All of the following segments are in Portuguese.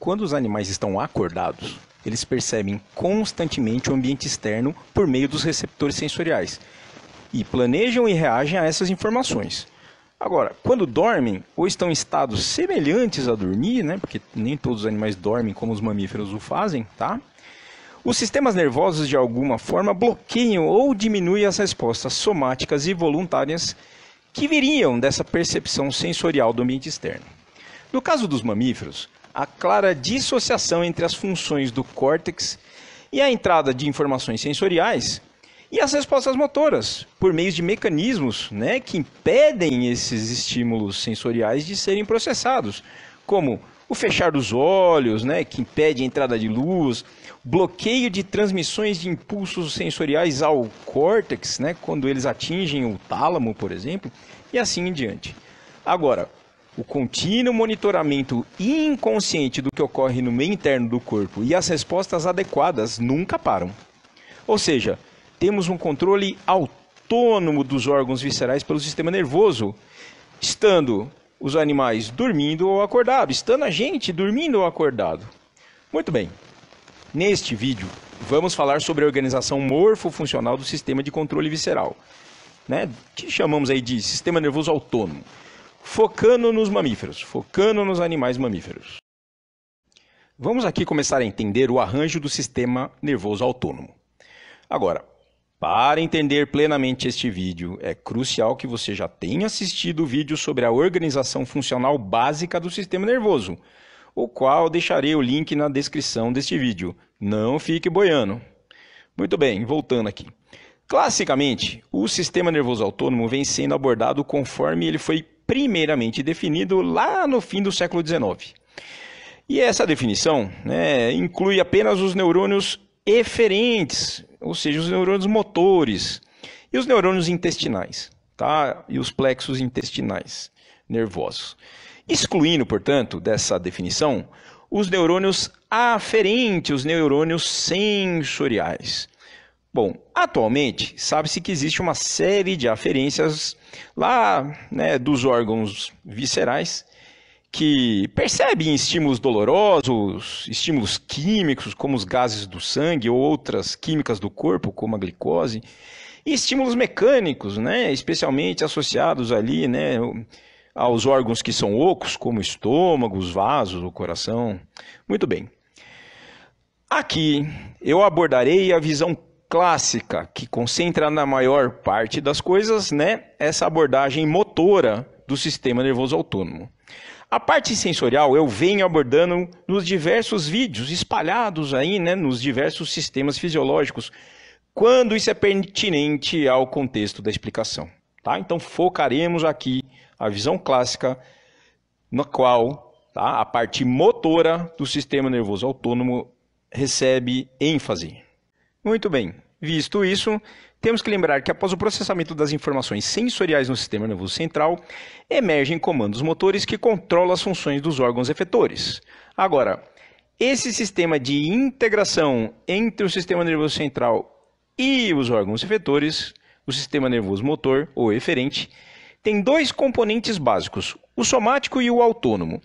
Quando os animais estão acordados, eles percebem constantemente o ambiente externo por meio dos receptores sensoriais e planejam e reagem a essas informações. Agora, quando dormem ou estão em estados semelhantes a dormir, né, porque nem todos os animais dormem como os mamíferos o fazem, tá? Os sistemas nervosos de alguma forma bloqueiam ou diminuem as respostas somáticas e voluntárias que viriam dessa percepção sensorial do ambiente externo. No caso dos mamíferos, a clara dissociação entre as funções do córtex e a entrada de informações sensoriais e as respostas motoras, por meio de mecanismos né, que impedem esses estímulos sensoriais de serem processados, como o fechar dos olhos, né, que impede a entrada de luz, bloqueio de transmissões de impulsos sensoriais ao córtex, né, quando eles atingem o tálamo, por exemplo, e assim em diante. Agora, o contínuo monitoramento inconsciente do que ocorre no meio interno do corpo e as respostas adequadas nunca param. Ou seja, temos um controle autônomo dos órgãos viscerais pelo sistema nervoso, estando os animais dormindo ou acordado, estando a gente dormindo ou acordado. Muito bem. Neste vídeo, vamos falar sobre a organização morfofuncional do sistema de controle visceral, né? Que chamamos aí de sistema nervoso autônomo focando nos mamíferos, focando nos animais mamíferos. Vamos aqui começar a entender o arranjo do sistema nervoso autônomo. Agora, para entender plenamente este vídeo, é crucial que você já tenha assistido o vídeo sobre a organização funcional básica do sistema nervoso, o qual deixarei o link na descrição deste vídeo. Não fique boiando. Muito bem, voltando aqui. Classicamente, o sistema nervoso autônomo vem sendo abordado conforme ele foi primeiramente definido lá no fim do século XIX. E essa definição né, inclui apenas os neurônios eferentes, ou seja, os neurônios motores, e os neurônios intestinais, tá? e os plexos intestinais nervosos. Excluindo, portanto, dessa definição, os neurônios aferentes, os neurônios sensoriais, Bom, atualmente sabe-se que existe uma série de aferências lá né, dos órgãos viscerais que percebem estímulos dolorosos, estímulos químicos, como os gases do sangue ou outras químicas do corpo, como a glicose, e estímulos mecânicos, né, especialmente associados ali né, aos órgãos que são ocos, como o estômago, os vasos, o coração. Muito bem. Aqui eu abordarei a visão clássica, que concentra na maior parte das coisas, né, essa abordagem motora do sistema nervoso autônomo. A parte sensorial eu venho abordando nos diversos vídeos espalhados aí, né, nos diversos sistemas fisiológicos, quando isso é pertinente ao contexto da explicação, tá? Então focaremos aqui a visão clássica na qual tá, a parte motora do sistema nervoso autônomo recebe ênfase. Muito bem. Visto isso, temos que lembrar que após o processamento das informações sensoriais no sistema nervoso central, emergem comandos motores que controlam as funções dos órgãos efetores. Agora, esse sistema de integração entre o sistema nervoso central e os órgãos efetores, o sistema nervoso motor ou eferente, tem dois componentes básicos, o somático e o autônomo.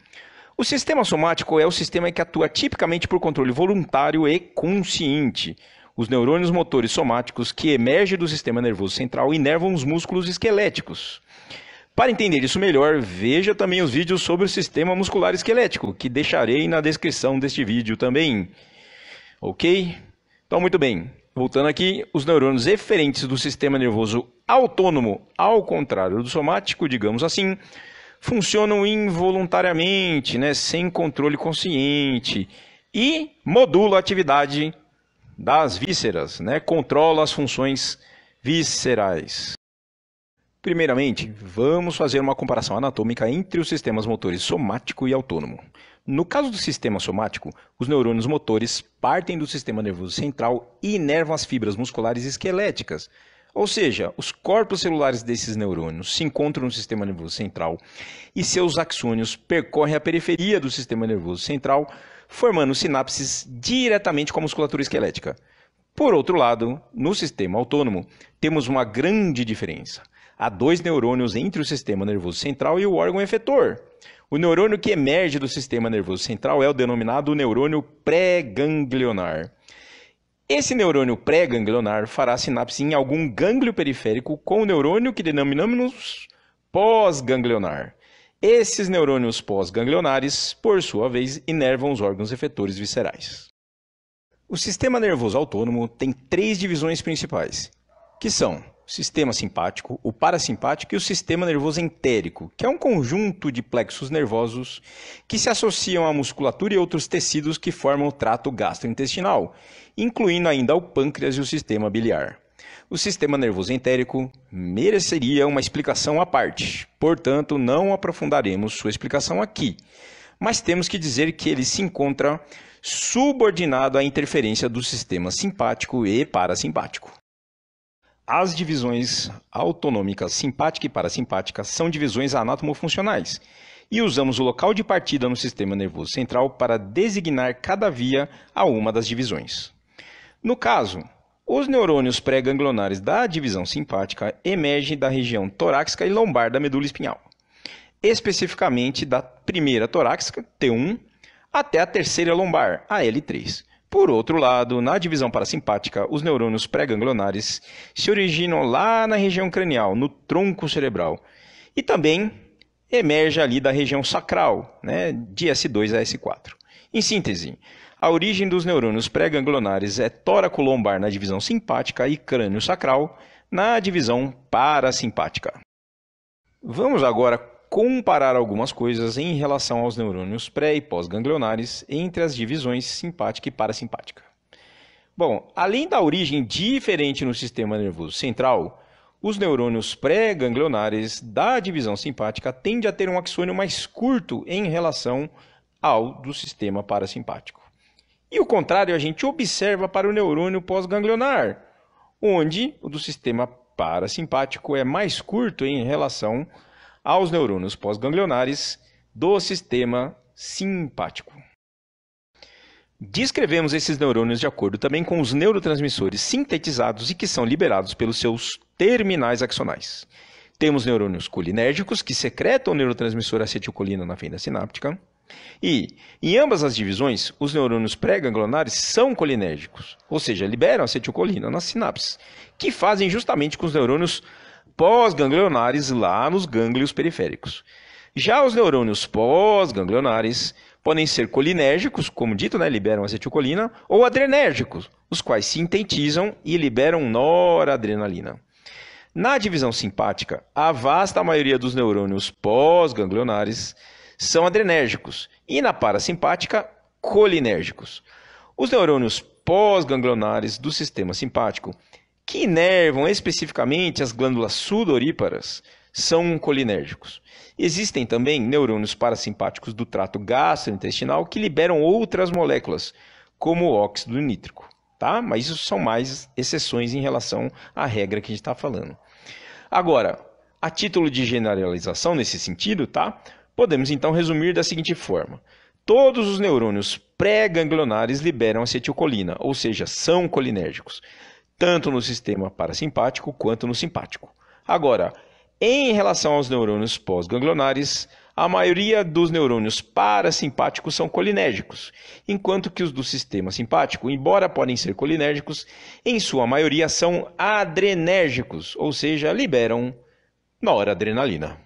O sistema somático é o sistema que atua tipicamente por controle voluntário e consciente os neurônios motores somáticos que emergem do sistema nervoso central e inervam os músculos esqueléticos. Para entender isso melhor, veja também os vídeos sobre o sistema muscular esquelético, que deixarei na descrição deste vídeo também. Ok? Então, muito bem. Voltando aqui, os neurônios eferentes do sistema nervoso autônomo, ao contrário do somático, digamos assim, funcionam involuntariamente, né, sem controle consciente, e modula a atividade das vísceras, né, controla as funções viscerais. Primeiramente, vamos fazer uma comparação anatômica entre os sistemas motores somático e autônomo. No caso do sistema somático, os neurônios motores partem do sistema nervoso central e inervam as fibras musculares esqueléticas. Ou seja, os corpos celulares desses neurônios se encontram no sistema nervoso central e seus axônios percorrem a periferia do sistema nervoso central formando sinapses diretamente com a musculatura esquelética. Por outro lado, no sistema autônomo, temos uma grande diferença. Há dois neurônios entre o sistema nervoso central e o órgão efetor. O neurônio que emerge do sistema nervoso central é o denominado neurônio pré-ganglionar. Esse neurônio pré-ganglionar fará sinapse em algum gânglio periférico com o neurônio que denominamos pós-ganglionar. Esses neurônios pós-ganglionares, por sua vez, inervam os órgãos efetores viscerais. O sistema nervoso autônomo tem três divisões principais, que são o sistema simpático, o parasimpático e o sistema nervoso entérico, que é um conjunto de plexos nervosos que se associam à musculatura e outros tecidos que formam o trato gastrointestinal, incluindo ainda o pâncreas e o sistema biliar o sistema nervoso entérico mereceria uma explicação à parte. Portanto, não aprofundaremos sua explicação aqui, mas temos que dizer que ele se encontra subordinado à interferência do sistema simpático e parasimpático. As divisões autonômicas simpática e parasimpática são divisões anatomofuncionais e usamos o local de partida no sistema nervoso central para designar cada via a uma das divisões. No caso, os neurônios pré-ganglionares da divisão simpática emergem da região torácica e lombar da medula espinhal, especificamente da primeira torácica, T1, até a terceira lombar, a L3. Por outro lado, na divisão parasimpática, os neurônios pré-ganglionares se originam lá na região cranial, no tronco cerebral, e também emerge ali da região sacral, né, de S2 a S4. Em síntese, a origem dos neurônios pré-ganglionares é tóraco-lombar na divisão simpática e crânio-sacral na divisão parasimpática. Vamos agora comparar algumas coisas em relação aos neurônios pré e pós-ganglionares entre as divisões simpática e parasimpática. Bom, além da origem diferente no sistema nervoso central, os neurônios pré-ganglionares da divisão simpática tendem a ter um axônio mais curto em relação ao do sistema parasimpático. E o contrário a gente observa para o neurônio pós-ganglionar, onde o do sistema parasimpático é mais curto em relação aos neurônios pós-ganglionares do sistema simpático. Descrevemos esses neurônios de acordo também com os neurotransmissores sintetizados e que são liberados pelos seus terminais axonais. Temos neurônios colinérgicos que secretam o neurotransmissor acetilcolina na fenda sináptica. E, em ambas as divisões, os neurônios pré-ganglionares são colinérgicos, ou seja, liberam acetilcolina nas sinapses, que fazem justamente com os neurônios pós-ganglionares lá nos gânglios periféricos. Já os neurônios pós-ganglionares podem ser colinérgicos, como dito, né, liberam acetilcolina, ou adrenérgicos, os quais sintetizam e liberam noradrenalina. Na divisão simpática, a vasta maioria dos neurônios pós-ganglionares são adrenérgicos e na parasimpática, colinérgicos. Os neurônios pós-ganglionares do sistema simpático, que inervam especificamente as glândulas sudoríparas, são colinérgicos. Existem também neurônios parasimpáticos do trato gastrointestinal que liberam outras moléculas, como o óxido nítrico, tá? Mas isso são mais exceções em relação à regra que a gente está falando. Agora, a título de generalização nesse sentido, tá? Podemos então resumir da seguinte forma: todos os neurônios pré-ganglionares liberam acetilcolina, ou seja, são colinérgicos, tanto no sistema parasimpático quanto no simpático. Agora, em relação aos neurônios pós-ganglionares, a maioria dos neurônios parasimpáticos são colinérgicos, enquanto que os do sistema simpático, embora podem ser colinérgicos, em sua maioria são adrenérgicos, ou seja, liberam noradrenalina.